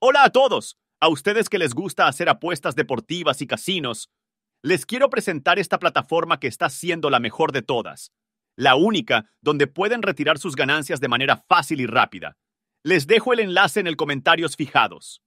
Hola a todos, a ustedes que les gusta hacer apuestas deportivas y casinos, les quiero presentar esta plataforma que está siendo la mejor de todas, la única donde pueden retirar sus ganancias de manera fácil y rápida. Les dejo el enlace en el comentarios fijados.